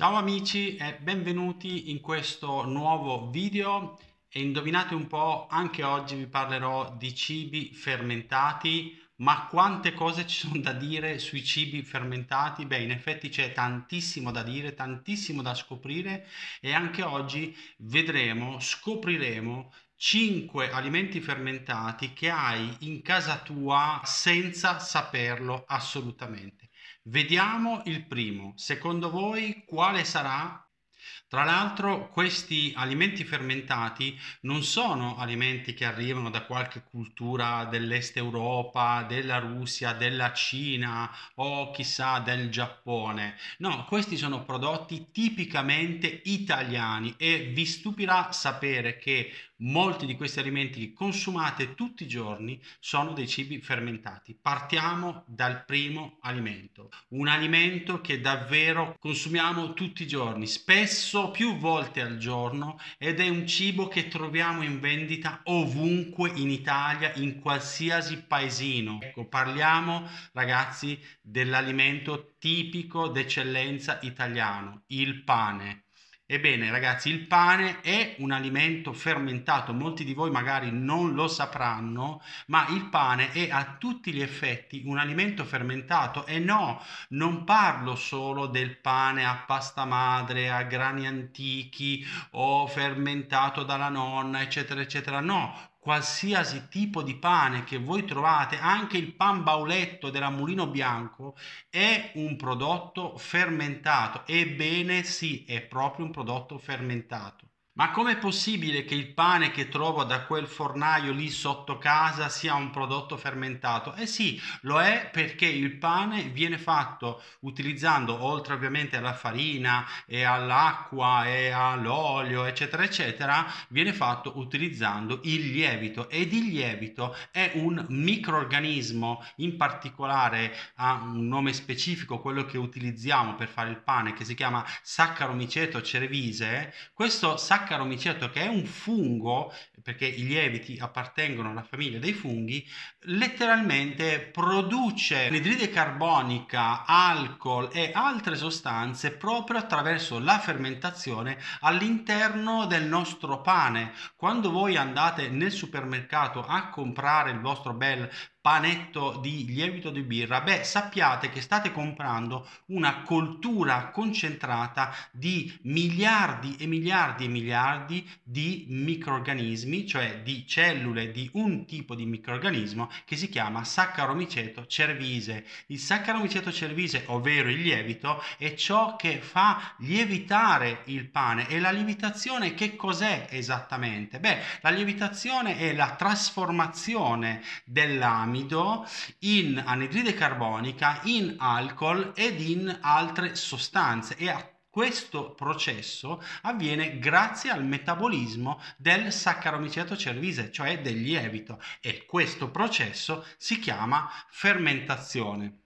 Ciao amici e benvenuti in questo nuovo video e indovinate un po', anche oggi vi parlerò di cibi fermentati, ma quante cose ci sono da dire sui cibi fermentati? Beh, in effetti c'è tantissimo da dire, tantissimo da scoprire e anche oggi vedremo, scopriremo 5 alimenti fermentati che hai in casa tua senza saperlo assolutamente. Vediamo il primo. Secondo voi quale sarà? Tra l'altro questi alimenti fermentati non sono alimenti che arrivano da qualche cultura dell'Est Europa, della Russia, della Cina o chissà del Giappone. No, questi sono prodotti tipicamente italiani e vi stupirà sapere che molti di questi alimenti che consumate tutti i giorni sono dei cibi fermentati. Partiamo dal primo alimento, un alimento che davvero consumiamo tutti i giorni, spesso più volte al giorno ed è un cibo che troviamo in vendita ovunque in Italia, in qualsiasi paesino. Ecco, parliamo ragazzi dell'alimento tipico d'eccellenza italiano, il pane Ebbene ragazzi, il pane è un alimento fermentato, molti di voi magari non lo sapranno, ma il pane è a tutti gli effetti un alimento fermentato e no, non parlo solo del pane a pasta madre, a grani antichi o fermentato dalla nonna, eccetera, eccetera, no, qualsiasi tipo di pane che voi trovate, anche il pan bauletto della Mulino Bianco, è un prodotto fermentato. Ebbene sì, è proprio un prodotto fermentato. Ma com'è possibile che il pane che trovo da quel fornaio lì sotto casa sia un prodotto fermentato? Eh sì, lo è perché il pane viene fatto utilizzando, oltre ovviamente alla farina e all'acqua e all'olio, eccetera, eccetera, viene fatto utilizzando il lievito ed il lievito è un microorganismo, in particolare ha un nome specifico, quello che utilizziamo per fare il pane, che si chiama Saccharomyceto cerevise. Questo saccaromyceto Baccara che è un fungo, perché i lieviti appartengono alla famiglia dei funghi, letteralmente produce anidride carbonica, alcol e altre sostanze proprio attraverso la fermentazione all'interno del nostro pane. Quando voi andate nel supermercato a comprare il vostro bel panetto di lievito di birra, beh sappiate che state comprando una coltura concentrata di miliardi e miliardi e miliardi di microrganismi, cioè di cellule di un tipo di microrganismo che si chiama saccaromiceto cervise. Il saccaromiceto cervise, ovvero il lievito, è ciò che fa lievitare il pane e la lievitazione che cos'è esattamente? Beh, la lievitazione è la trasformazione dell'ame amido, in anidride carbonica, in alcol ed in altre sostanze e a questo processo avviene grazie al metabolismo del saccaromiciato cervise, cioè del lievito, e questo processo si chiama fermentazione.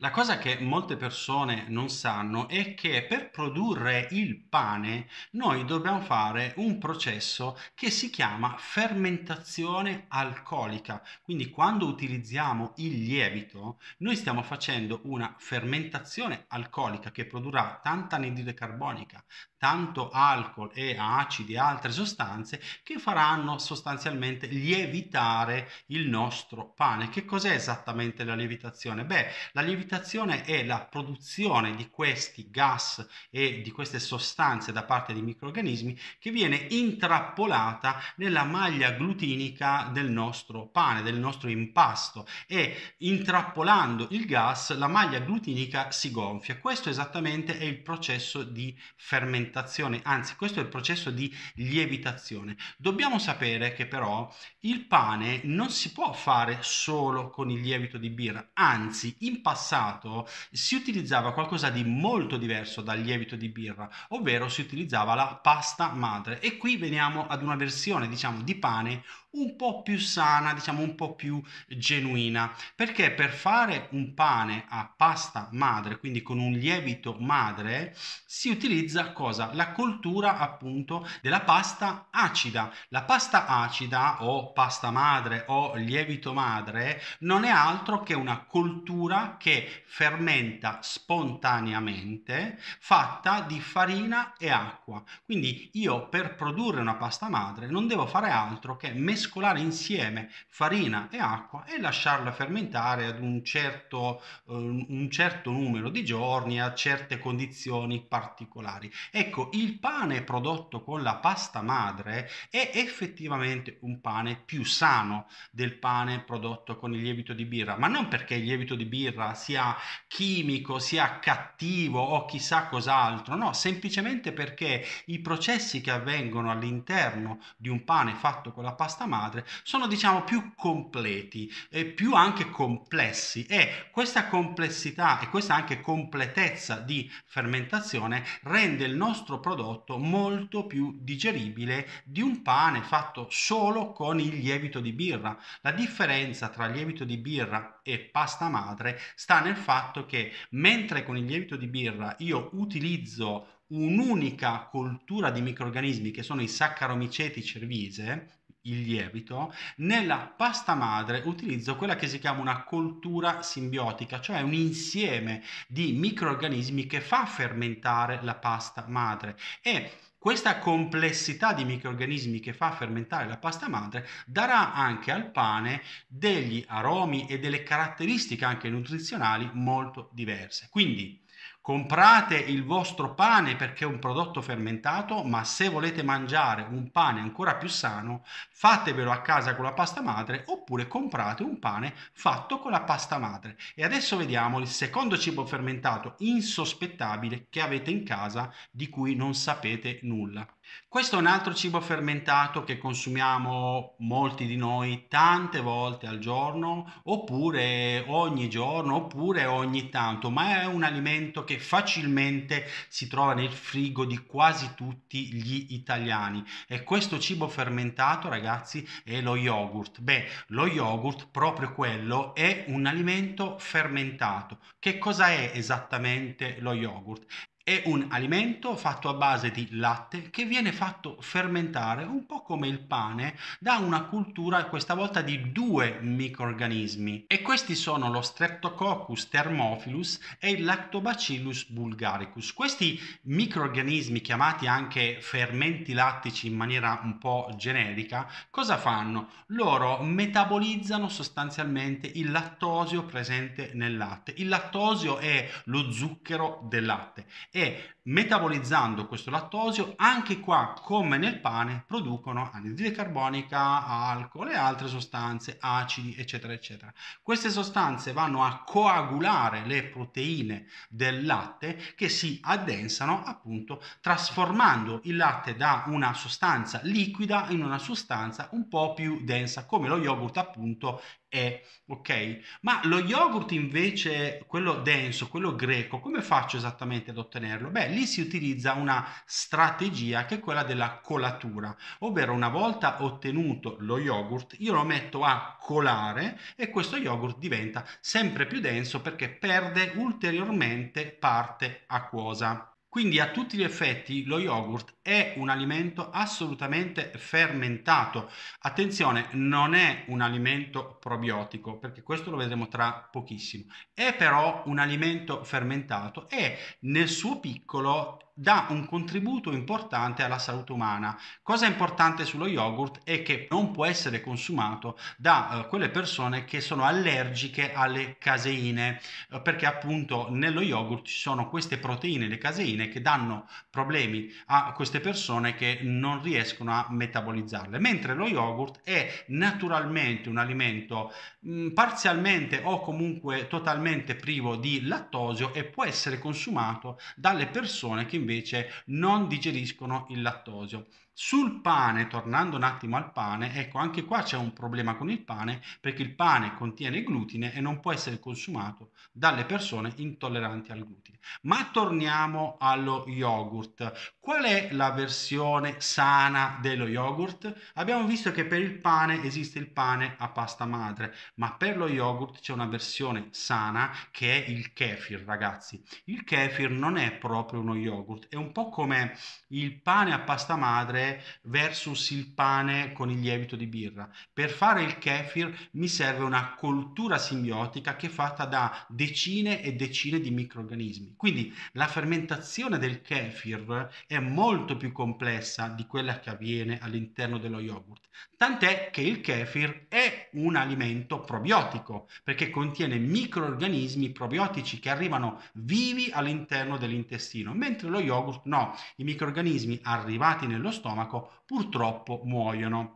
La cosa che molte persone non sanno è che per produrre il pane noi dobbiamo fare un processo che si chiama fermentazione alcolica. Quindi quando utilizziamo il lievito, noi stiamo facendo una fermentazione alcolica che produrrà tanta anidride carbonica, tanto alcol e acidi e altre sostanze che faranno sostanzialmente lievitare il nostro pane. Che cos'è esattamente la lievitazione? Beh, la lievitazione precipitazione è la produzione di questi gas e di queste sostanze da parte dei microrganismi che viene intrappolata nella maglia glutinica del nostro pane, del nostro impasto e intrappolando il gas la maglia glutinica si gonfia. Questo esattamente è il processo di fermentazione, anzi questo è il processo di lievitazione. Dobbiamo sapere che però il pane non si può fare solo con il lievito di birra, anzi in passato passato si utilizzava qualcosa di molto diverso dal lievito di birra, ovvero si utilizzava la pasta madre. E qui veniamo ad una versione, diciamo, di pane un po' più sana, diciamo un po' più genuina, perché per fare un pane a pasta madre, quindi con un lievito madre, si utilizza cosa? La coltura appunto della pasta acida. La pasta acida o pasta madre o lievito madre non è altro che una coltura che fermenta spontaneamente fatta di farina e acqua. Quindi io per produrre una pasta madre non devo fare altro che mescolare mescolare insieme farina e acqua e lasciarla fermentare ad un certo, eh, un certo numero di giorni a certe condizioni particolari. Ecco, il pane prodotto con la pasta madre è effettivamente un pane più sano del pane prodotto con il lievito di birra, ma non perché il lievito di birra sia chimico, sia cattivo o chissà cos'altro, no, semplicemente perché i processi che avvengono all'interno di un pane fatto con la pasta madre madre sono diciamo più completi e più anche complessi e questa complessità e questa anche completezza di fermentazione rende il nostro prodotto molto più digeribile di un pane fatto solo con il lievito di birra. La differenza tra lievito di birra e pasta madre sta nel fatto che mentre con il lievito di birra io utilizzo un'unica coltura di microrganismi che sono i Saccharomycetes cervise, il lievito, nella pasta madre utilizzo quella che si chiama una coltura simbiotica, cioè un insieme di microorganismi che fa fermentare la pasta madre e questa complessità di microrganismi che fa fermentare la pasta madre darà anche al pane degli aromi e delle caratteristiche anche nutrizionali molto diverse. Quindi comprate il vostro pane perché è un prodotto fermentato, ma se volete mangiare un pane ancora più sano, fatevelo a casa con la pasta madre oppure comprate un pane fatto con la pasta madre. E adesso vediamo il secondo cibo fermentato insospettabile che avete in casa di cui non sapete nulla. Questo è un altro cibo fermentato che consumiamo molti di noi tante volte al giorno, oppure ogni giorno, oppure ogni tanto, ma è un alimento che facilmente si trova nel frigo di quasi tutti gli italiani. E questo cibo fermentato, ragazzi, è lo yogurt. Beh, lo yogurt, proprio quello, è un alimento fermentato. Che cosa è esattamente lo yogurt? È un alimento fatto a base di latte che viene fatto fermentare un po' come il pane da una cultura questa volta di due microrganismi e questi sono lo Streptococcus thermophilus e il Lactobacillus bulgaricus. Questi microrganismi chiamati anche fermenti lattici in maniera un po' generica, cosa fanno? Loro metabolizzano sostanzialmente il lattosio presente nel latte. Il lattosio è lo zucchero del latte e metabolizzando questo lattosio, anche qua come nel pane, producono anidride carbonica, alcol e altre sostanze, acidi, eccetera, eccetera. Queste sostanze vanno a coagulare le proteine del latte che si addensano appunto trasformando il latte da una sostanza liquida in una sostanza un po' più densa, come lo yogurt appunto è, ok? Ma lo yogurt invece, quello denso, quello greco, come faccio esattamente ad ottenere? ottenerlo? Beh, lì si utilizza una strategia che è quella della colatura, ovvero una volta ottenuto lo yogurt, io lo metto a colare e questo yogurt diventa sempre più denso perché perde ulteriormente parte acquosa. Quindi a tutti gli effetti lo yogurt è un alimento assolutamente fermentato. Attenzione, non è un alimento probiotico, perché questo lo vedremo tra pochissimo. È però un alimento fermentato e nel suo piccolo dà un contributo importante alla salute umana. Cosa importante sullo yogurt è che non può essere consumato da eh, quelle persone che sono allergiche alle caseine, eh, perché appunto nello yogurt ci sono queste proteine, le caseine, che danno problemi a queste persone che non riescono a metabolizzarle, mentre lo yogurt è naturalmente un alimento mh, mm, parzialmente o comunque totalmente privo di lattosio e può essere consumato dalle persone che invece invece non digeriscono il lattosio. Sul pane, tornando un attimo al pane, ecco anche qua c'è un problema con il pane perché il pane contiene glutine e non può essere consumato dalle persone intolleranti al glutine. Ma torniamo allo yogurt. Qual è la versione sana dello yogurt? Abbiamo visto che per il pane esiste il pane a pasta madre, ma per lo yogurt c'è una versione sana che è il kefir, ragazzi. Il kefir non è proprio uno yogurt, è un po' come il pane a pasta madre versus il pane con il lievito di birra. Per fare il kefir mi serve una coltura simbiotica che è fatta da decine e decine di microrganismi. Quindi la fermentazione del kefir è molto più complessa di quella che avviene all'interno dello yogurt. Tant'è che il kefir è un alimento probiotico perché contiene microrganismi probiotici che arrivano vivi all'interno dell'intestino, mentre lo yogurt no, i microrganismi arrivati nello stomaco stomaco, purtroppo muoiono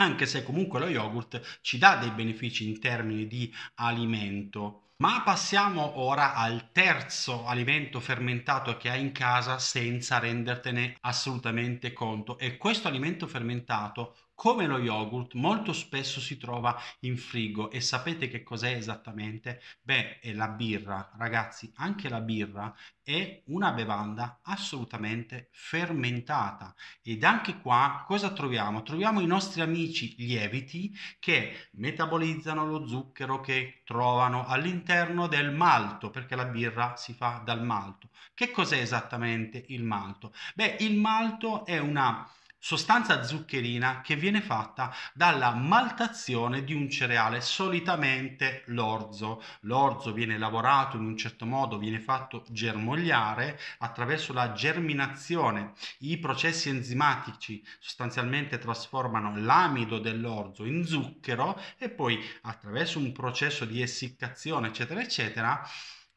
anche se comunque lo yogurt ci dà dei benefici in termini di alimento. Ma passiamo ora al terzo alimento fermentato che hai in casa senza rendertene assolutamente conto e questo alimento fermentato come lo yogurt, molto spesso si trova in frigo e sapete che cos'è esattamente? Beh, è la birra, ragazzi, anche la birra è una bevanda assolutamente fermentata ed anche qua cosa troviamo? Troviamo i nostri amici lieviti che metabolizzano lo zucchero che trovano all'interno del malto, perché la birra si fa dal malto. Che cos'è esattamente il malto? Beh, il malto è una sostanza zuccherina che viene fatta dalla maltazione di un cereale, solitamente l'orzo. L'orzo viene lavorato in un certo modo, viene fatto germogliare attraverso la germinazione. I processi enzimatici sostanzialmente trasformano l'amido dell'orzo in zucchero e poi attraverso un processo di essiccazione, eccetera, eccetera,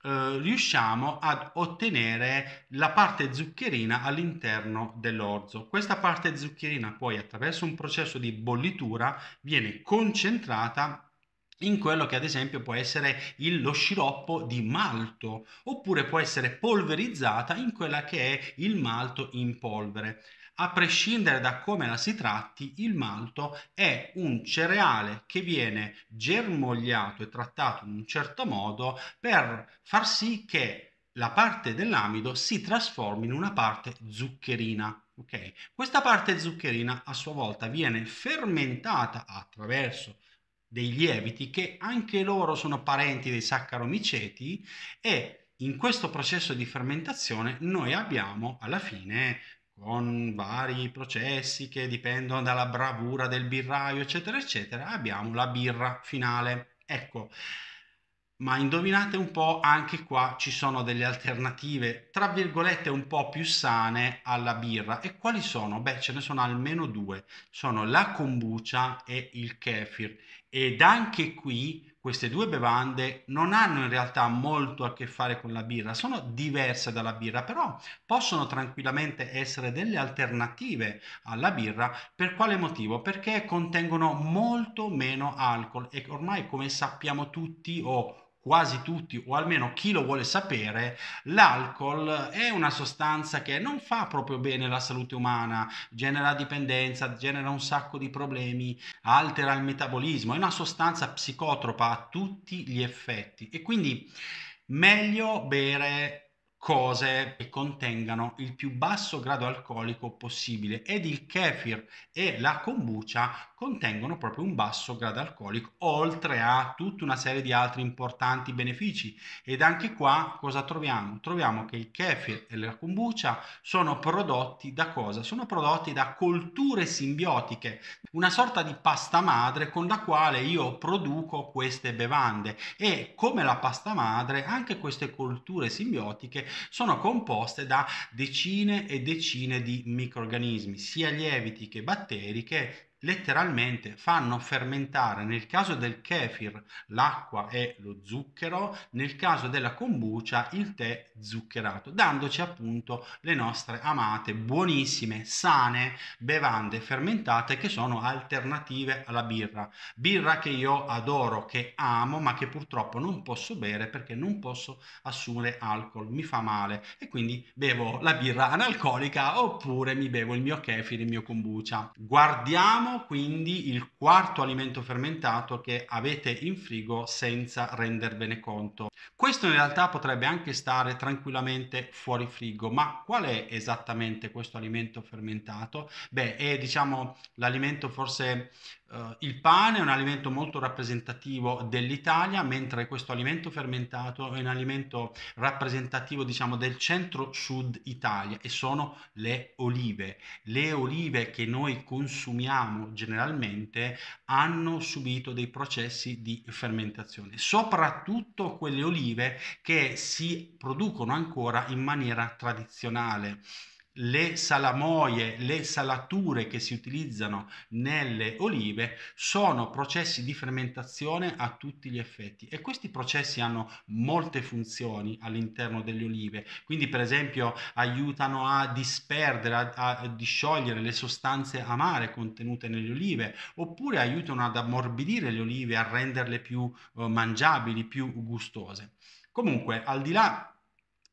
eh, riusciamo ad ottenere la parte zuccherina all'interno dell'orzo. Questa parte zuccherina poi attraverso un processo di bollitura viene concentrata in quello che ad esempio può essere il, lo sciroppo di malto oppure può essere polverizzata in quella che è il malto in polvere. A prescindere da come la si tratti, il malto è un cereale che viene germogliato e trattato in un certo modo per far sì che la parte dell'amido si trasformi in una parte zuccherina. Okay? Questa parte zuccherina a sua volta viene fermentata attraverso dei lieviti che anche loro sono parenti dei saccaromiceti e in questo processo di fermentazione noi abbiamo alla fine con vari processi che dipendono dalla bravura del birraio, eccetera, eccetera, abbiamo la birra finale. Ecco, ma indovinate un po', anche qua ci sono delle alternative, tra virgolette, un po' più sane alla birra. E quali sono? Beh, ce ne sono almeno due. Sono la kombucha e il kefir. Ed anche qui queste due bevande non hanno in realtà molto a che fare con la birra, sono diverse dalla birra, però possono tranquillamente essere delle alternative alla birra. Per quale motivo? Perché contengono molto meno alcol e ormai come sappiamo tutti o quasi tutti o almeno chi lo vuole sapere, l'alcol è una sostanza che non fa proprio bene alla salute umana, genera dipendenza, genera un sacco di problemi, altera il metabolismo, è una sostanza psicotropa a tutti gli effetti e quindi meglio bere cose che contengano il più basso grado alcolico possibile ed il kefir e la kombucha contengono proprio un basso grado alcolico oltre a tutta una serie di altri importanti benefici ed anche qua cosa troviamo? Troviamo che il kefir e la kombucha sono prodotti da cosa? Sono prodotti da colture simbiotiche, una sorta di pasta madre con la quale io produco queste bevande e come la pasta madre anche queste colture simbiotiche sono composte da decine e decine di microrganismi, sia lieviti che batteri, che letteralmente fanno fermentare nel caso del kefir l'acqua e lo zucchero, nel caso della kombucha il tè zuccherato, dandoci appunto le nostre amate, buonissime, sane bevande fermentate che sono alternative alla birra. Birra che io adoro, che amo, ma che purtroppo non posso bere perché non posso assumere alcol, mi fa male e quindi bevo la birra analcolica oppure mi bevo il mio kefir, il mio kombucha. Guardiamo Vediamo quindi il quarto alimento fermentato che avete in frigo senza rendervene conto. Questo in realtà potrebbe anche stare tranquillamente fuori frigo, ma qual è esattamente questo alimento fermentato? Beh, è diciamo l'alimento forse Uh, il pane è un alimento molto rappresentativo dell'Italia, mentre questo alimento fermentato è un alimento rappresentativo, diciamo, del centro-sud Italia e sono le olive. Le olive che noi consumiamo diciamo generalmente, hanno subito dei processi di fermentazione, soprattutto quelle olive che si producono ancora in maniera tradizionale le salamoie, le salature che si utilizzano nelle olive sono processi di fermentazione a tutti gli effetti e questi processi hanno molte funzioni all'interno delle olive, quindi per esempio aiutano a disperdere, a, a disciogliere le sostanze amare contenute nelle olive, oppure aiutano ad ammorbidire le olive, a renderle più eh, mangiabili, più gustose. Comunque, al di là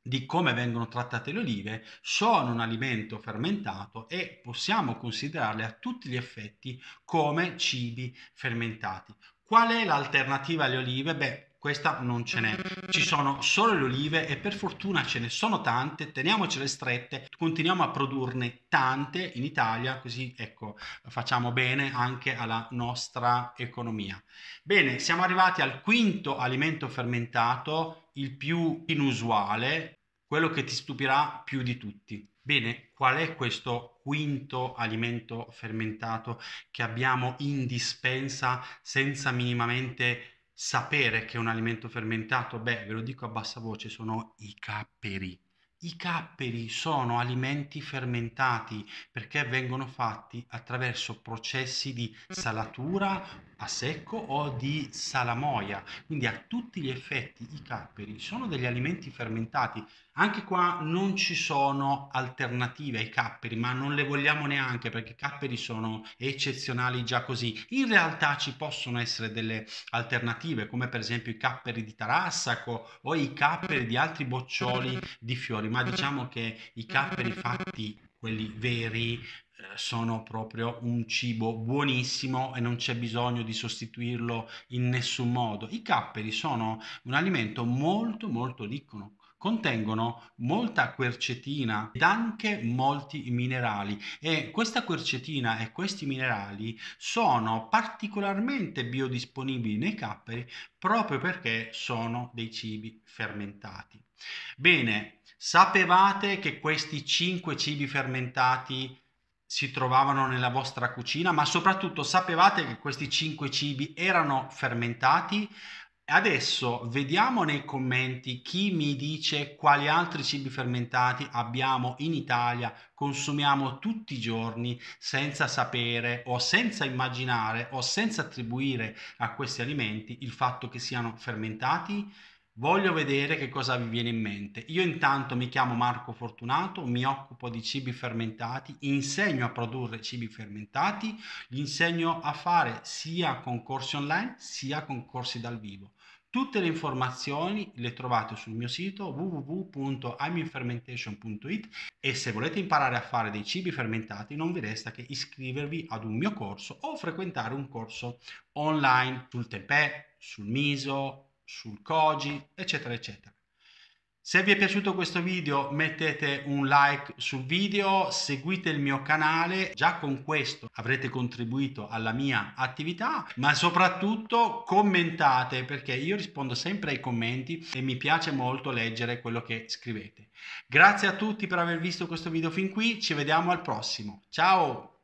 di come vengono trattate le olive, sono un alimento fermentato e possiamo considerarle a tutti gli effetti come cibi fermentati. Qual è l'alternativa alle olive? Beh, questa non ce n'è. Ci sono solo le olive e per fortuna ce ne sono tante, teniamocele strette, continuiamo a produrne tante in Italia, così ecco, facciamo bene anche alla nostra economia. Bene, siamo arrivati al quinto alimento fermentato, il più inusuale, quello che ti stupirà più di tutti. Bene, qual è questo quinto alimento fermentato che abbiamo in dispensa senza minimamente sapere che è un alimento fermentato? Beh, ve lo dico a bassa voce, sono i capperi. I capperi sono alimenti fermentati perché vengono fatti attraverso processi di mm. salatura a secco o di salamoia, quindi a tutti gli effetti i capperi sono degli alimenti fermentati, anche qua non ci sono alternative ai capperi, ma non le vogliamo neanche perché i capperi sono eccezionali già così. In realtà ci possono essere delle alternative, come per esempio i capperi di Tarassaco o i capperi di altri boccioli di fiori, ma diciamo che i capperi fatti quelli veri sono proprio un cibo buonissimo e non c'è bisogno di sostituirlo in nessun modo. I capperi sono un alimento molto molto ricco, contengono molta quercetina ed anche molti minerali e questa quercetina e questi minerali sono particolarmente biodisponibili nei capperi proprio perché sono dei cibi fermentati. Bene, sapevate che questi 5 cibi fermentati si trovavano nella vostra cucina, ma soprattutto sapevate che questi cinque cibi erano fermentati. Adesso vediamo nei commenti chi mi dice quali altri cibi fermentati abbiamo in Italia, consumiamo tutti i giorni senza sapere o senza immaginare o senza attribuire a questi alimenti il fatto che siano fermentati Voglio vedere che cosa vi viene in mente. Io intanto mi chiamo Marco Fortunato, mi occupo di cibi fermentati, insegno a produrre cibi fermentati, gli insegno a fare sia concorsi online sia concorsi dal vivo. Tutte le informazioni le trovate sul mio sito www.iminfermentation.it e se volete imparare a fare dei cibi fermentati non vi resta che iscrivervi ad un mio corso o frequentare un corso online sul tempè, sul miso, sul Koji, eccetera, eccetera. Se vi è piaciuto questo video mettete un like sul video, seguite il mio canale, già con questo avrete contribuito alla mia attività, ma soprattutto commentate perché io rispondo sempre ai commenti e mi piace molto leggere quello che scrivete. Grazie a tutti per aver visto questo video fin qui, ci vediamo al prossimo, ciao!